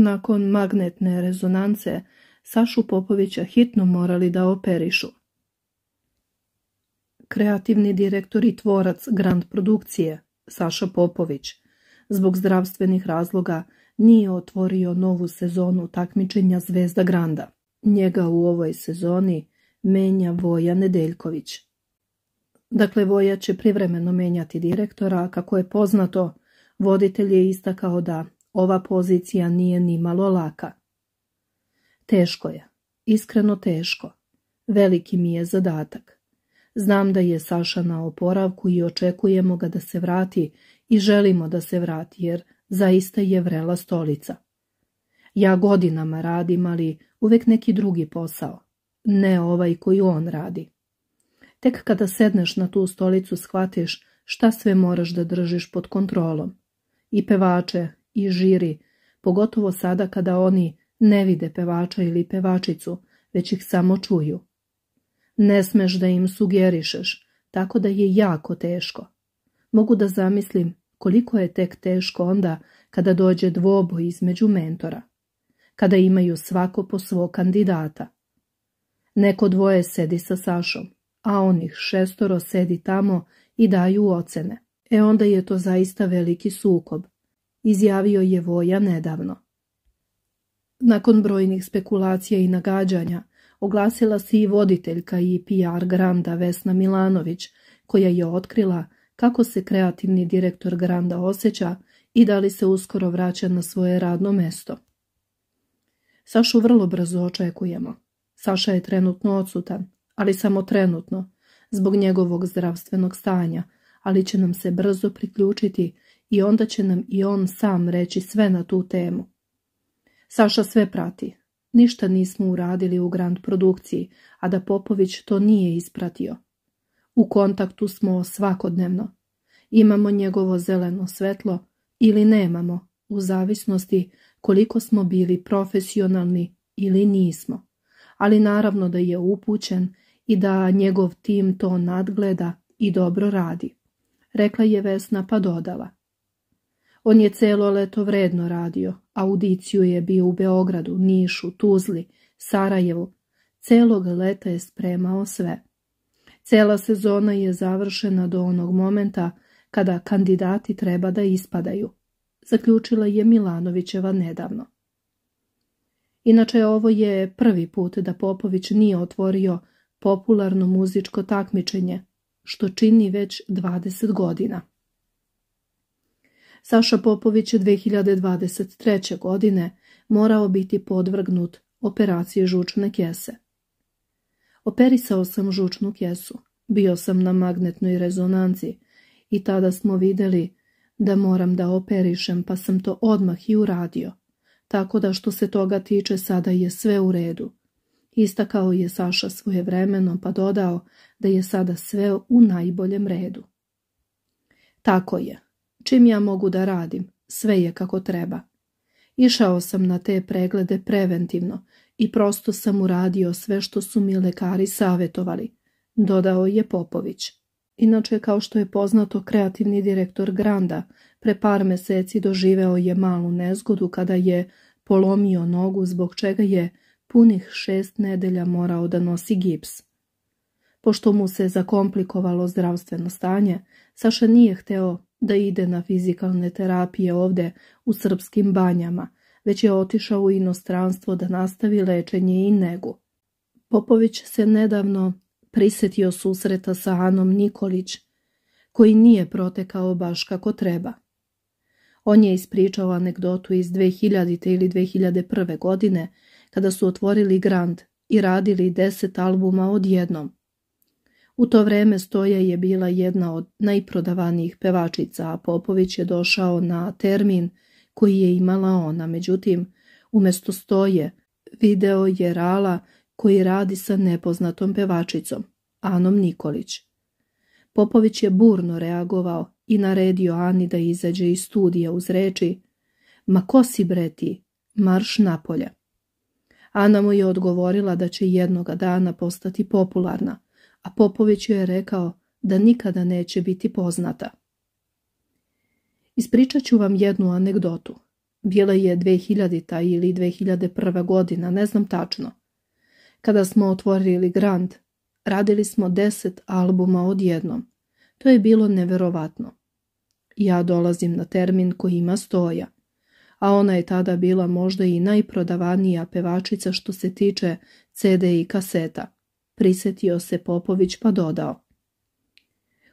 nakon magnetne rezonance Sašu Popovića hitno morali da operišu. Kreativni direktor i tvorac Grand produkcije Saša Popović zbog zdravstvenih razloga nije otvorio novu sezonu takmičenja Zvezda Granda. Njega u ovoj sezoni menja Voja Nedeljković. Dakle, Voja će privremeno menjati direktora, kako je poznato, voditelj je istakao da ova pozicija nije ni malo laka. Teško je, iskreno teško. Veliki mi je zadatak. Znam da je Saša na oporavku i očekujemo ga da se vrati i želimo da se vrati jer zaista je vrela stolica. Ja godinama radim, ali uvek neki drugi posao, ne ovaj koji on radi. Tek kada sedneš na tu stolicu shvatiš šta sve moraš da držiš pod kontrolom. I pevače, i žiri, pogotovo sada kada oni ne vide pevača ili pevačicu, već ih samo čuju. Ne smeš da im sugerišeš, tako da je jako teško. Mogu da zamislim koliko je tek teško onda kada dođe dvoboj između mentora, kada imaju svako po svog kandidata. Neko dvoje sedi sa Sašom, a onih šestoro sedi tamo i daju ocene. E onda je to zaista veliki sukob, izjavio je Voja nedavno. Nakon brojnih spekulacija i nagađanja, oglasila se i voditeljka i PR Granda Vesna Milanović, koja je otkrila kako se kreativni direktor Granda osjeća i da li se uskoro vraća na svoje radno mesto. Sašu vrlo brzo očekujemo. Saša je trenutno odsutan, ali samo trenutno, zbog njegovog zdravstvenog stanja, ali će nam se brzo priključiti i onda će nam i on sam reći sve na tu temu. Saša sve prati. Ništa nismo uradili u Grand produkciji, a da Popović to nije ispratio. U kontaktu smo svakodnevno. Imamo njegovo zeleno svetlo ili nemamo, u zavisnosti koliko smo bili profesionalni ili nismo. Ali naravno da je upućen i da njegov tim to nadgleda i dobro radi. Rekla je Vesna pa dodala. On je celo leto vredno radio. Audiciju je bio u Beogradu, Nišu, Tuzli, Sarajevu. Celog leta je spremao sve. Cela sezona je završena do onog momenta kada kandidati treba da ispadaju, zaključila je Milanovićeva nedavno. Inače, ovo je prvi put da Popović nije otvorio popularno muzičko takmičenje, što čini već 20 godina. Saša Popović 2023. godine morao biti podvrgnut operaciji žučne kjese. Operisao sam žučnu kjesu, bio sam na magnetnoj rezonanci i tada smo vidjeli da moram da operišem pa sam to odmah i uradio, tako da što se toga tiče sada je sve u redu. Istakao je Saša svoje vremeno pa dodao da je sada sve u najboljem redu. Tako je, Čim ja mogu da radim, sve je kako treba. Išao sam na te preglede preventivno i prosto sam uradio sve što su mi lekari savjetovali, dodao je Popović. Inače, kao što je poznato, kreativni direktor Granda pre par meseci doživeo je malu nezgodu kada je polomio nogu zbog čega je punih šest nedelja morao da nosi gips. Pošto mu se zakomplikovalo zdravstveno stanje, Saša nije hteo da ide na fizikalne terapije ovde u srpskim banjama, već je otišao u inostranstvo da nastavi lečenje i negu. Popović se nedavno prisetio susreta sa Anom Nikolić, koji nije protekao baš kako treba. On je ispričao anegdotu iz 2000. ili 2001. godine, kada su otvorili Grand i radili deset albuma odjednom, u to vreme Stoja je bila jedna od najprodavanijih pevačica, a Popović je došao na termin koji je imala ona. Međutim, umjesto Stoje video je Rala koji radi sa nepoznatom pevačicom, Anom Nikolić. Popović je burno reagovao i naredio Ani da izađe iz studija uz reči Ma ko si breti, marš napolje. Ana mu je odgovorila da će jednoga dana postati popularna, a Popović joj je rekao da nikada neće biti poznata. Ispričat ću vam jednu anegdotu. Bila je 2000. ili 2001. godina, ne znam tačno. Kada smo otvorili Grand, radili smo deset albuma odjednom. To je bilo neverovatno. Ja dolazim na termin koji ima stoja, a ona je tada bila možda i najprodavanija pevačica što se tiče CD i kaseta. Prisjetio se Popović pa dodao.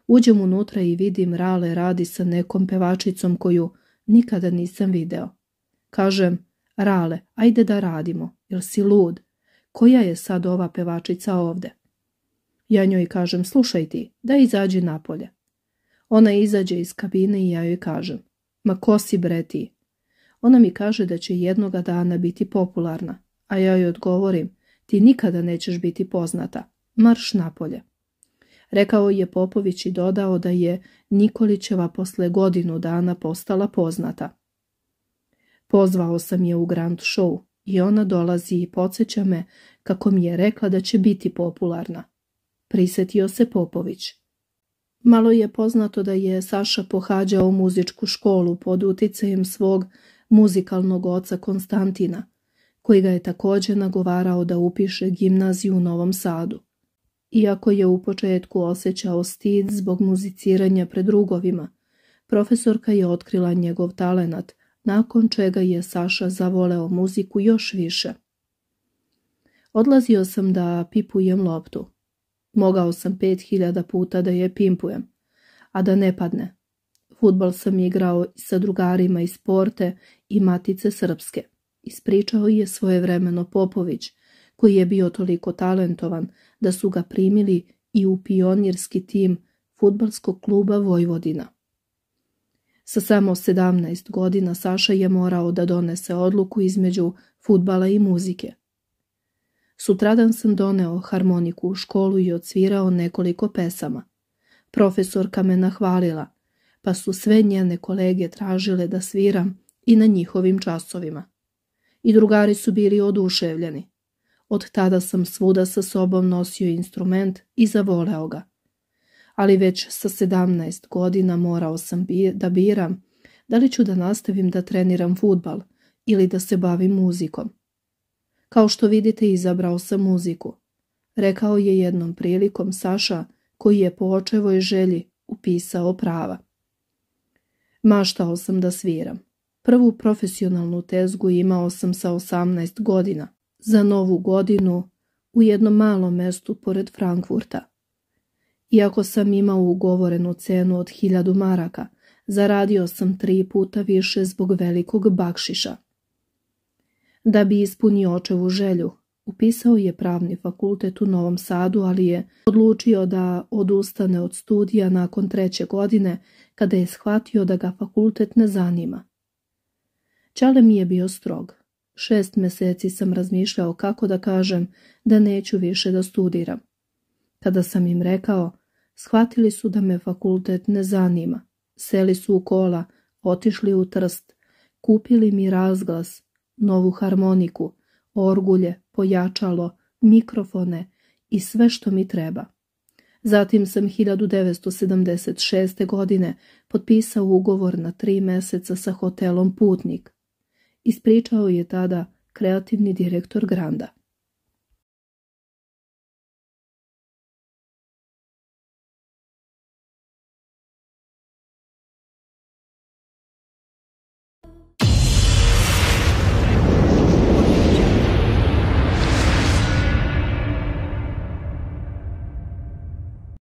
Uđem unutra i vidim Rale radi sa nekom pevačicom koju nikada nisam video. Kažem, Rale, ajde da radimo, jel si lud? Koja je sad ova pevačica ovde? Ja njoj kažem, slušaj ti, da izađi napolje. Ona izađe iz kabine i ja joj kažem, ma ko si bre ti? Ona mi kaže da će jednoga dana biti popularna, a ja joj odgovorim ti nikada nećeš biti poznata. Marš napolje. Rekao je Popović i dodao da je Nikolićeva posle godinu dana postala poznata. Pozvao sam je u Grand Show i ona dolazi i podsjeća me kako mi je rekla da će biti popularna. Prisetio se Popović. Malo je poznato da je Saša pohađao muzičku školu pod uticajem svog muzikalnog oca Konstantina, koji ga je također nagovarao da upiše gimnaziju u Novom Sadu. Iako je u početku osjećao stid zbog muziciranja pred drugovima, profesorka je otkrila njegov talenat, nakon čega je Saša zavoleo muziku još više. Odlazio sam da pipujem loptu. Mogao sam pet hiljada puta da je pimpujem, a da ne padne. Futbal sam igrao sa drugarima iz sporte i Matice Srpske ispričao je svojevremeno Popović, koji je bio toliko talentovan da su ga primili i u pionirski tim futbalskog kluba Vojvodina. Sa samo 17 godina Saša je morao da donese odluku između futbala i muzike. Sutradan sam doneo harmoniku u školu i odsvirao nekoliko pesama. Profesorka me nahvalila, pa su sve njene kolege tražile da sviram i na njihovim časovima i drugari su bili oduševljeni. Od tada sam svuda sa sobom nosio instrument i zavoleo ga. Ali već sa 17 godina morao sam da biram da li ću da nastavim da treniram futbal ili da se bavim muzikom. Kao što vidite izabrao sam muziku. Rekao je jednom prilikom Saša koji je po očevoj želji upisao prava. Maštao sam da sviram. Prvu profesionalnu tezgu imao sam sa 18 godina, za novu godinu, u jednom malom mestu pored Frankfurta. Iako sam imao ugovorenu cenu od hiljadu maraka, zaradio sam tri puta više zbog velikog bakšiša. Da bi ispunio očevu želju, upisao je pravni fakultet u Novom Sadu, ali je odlučio da odustane od studija nakon treće godine, kada je shvatio da ga fakultet ne zanima. Čale mi je bio strog. Šest mjeseci sam razmišljao kako da kažem da neću više da studiram. Kada sam im rekao, shvatili su da me fakultet ne zanima. Seli su u kola, otišli u trst, kupili mi razglas, novu harmoniku, orgulje, pojačalo, mikrofone i sve što mi treba. Zatim sam 1976. godine potpisao ugovor na tri mjeseca sa hotelom Putnik ispričao je tada kreativni direktor Granda.